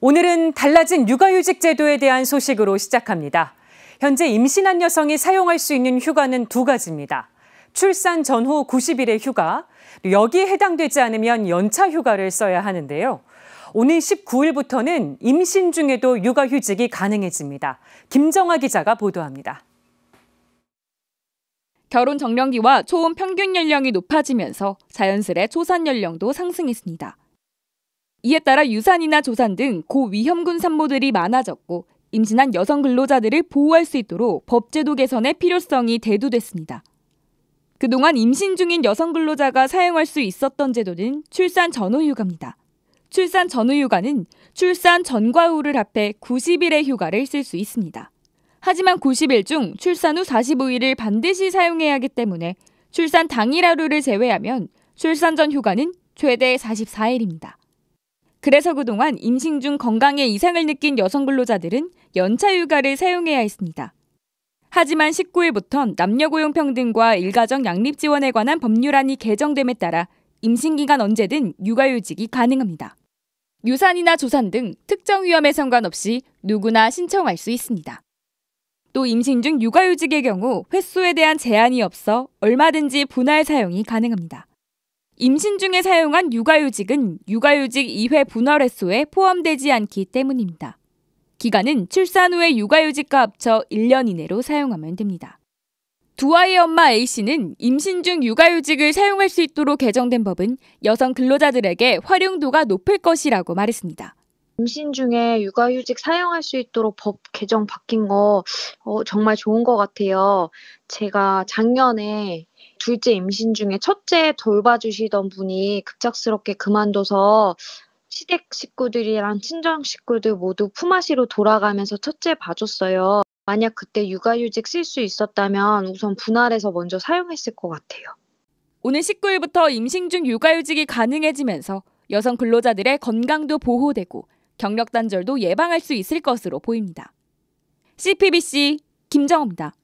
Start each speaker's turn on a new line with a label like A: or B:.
A: 오늘은 달라진 육아휴직 제도에 대한 소식으로 시작합니다. 현재 임신한 여성이 사용할 수 있는 휴가는 두 가지입니다. 출산 전후 90일의 휴가, 여기에 해당되지 않으면 연차 휴가를 써야 하는데요. 오늘 19일부터는 임신 중에도 육아휴직이 가능해집니다. 김정아 기자가 보도합니다. 결혼 정령기와 초혼 평균 연령이 높아지면서
B: 자연스레 초산 연령도 상승했습니다. 이에 따라 유산이나 조산 등 고위험군 산모들이 많아졌고 임신한 여성 근로자들을 보호할 수 있도록 법제도 개선의 필요성이 대두됐습니다. 그동안 임신 중인 여성 근로자가 사용할 수 있었던 제도는 출산 전후 휴가입니다. 출산 전후 휴가는 출산 전과 후를 합해 90일의 휴가를 쓸 수 있습니다. 하지만 90일 중 출산 후 45일을 반드시 사용해야 하기 때문에 출산 당일 하루를 제외하면 출산 전 휴가는 최대 44일입니다. 그래서 그동안 임신 중 건강에 이상을 느낀 여성 근로자들은 연차 휴가를 사용해야 했습니다. 하지만 19일부턴 남녀 고용 평등과 일가정 양립 지원에 관한 법률안이 개정됨에 따라 임신 기간 언제든 육아휴직이 가능합니다. 유산이나 조산 등 특정 위험에 상관없이 누구나 신청할 수 있습니다. 또 임신 중 육아휴직의 경우 횟수에 대한 제한이 없어 얼마든지 분할 사용이 가능합니다. 임신 중에 사용한 육아휴직은 육아휴직 2회 분할 횟수에 포함되지 않기 때문입니다. 기간은 출산 후에 육아휴직과 합쳐 1년 이내로 사용하면 됩니다. 두아이 엄마 A씨는 임신 중 육아휴직을 사용할 수 있도록 개정된 법은 여성 근로자들에게 활용도가 높을 것이라고 말했습니다.
C: 임신 중에 육아휴직 사용할 수 있도록 법 개정 바뀐 거 어, 정말 좋은 것 같아요. 제가 작년에 둘째 임신 중에 첫째 돌봐주시던 분이 급작스럽게 그만둬서 시댁 식구들이랑 친정 식구들 모두 품앗이로 돌아가면서 첫째 봐줬어요. 만약 그때 육아휴직 쓸 수 있었다면 우선 분할해서 먼저 사용했을 것 같아요.
B: 오늘 19일부터 임신 중 육아휴직이 가능해지면서 여성 근로자들의 건강도 보호되고 경력 단절도 예방할 수 있을 것으로 보입니다. CPBC 김정호입니다.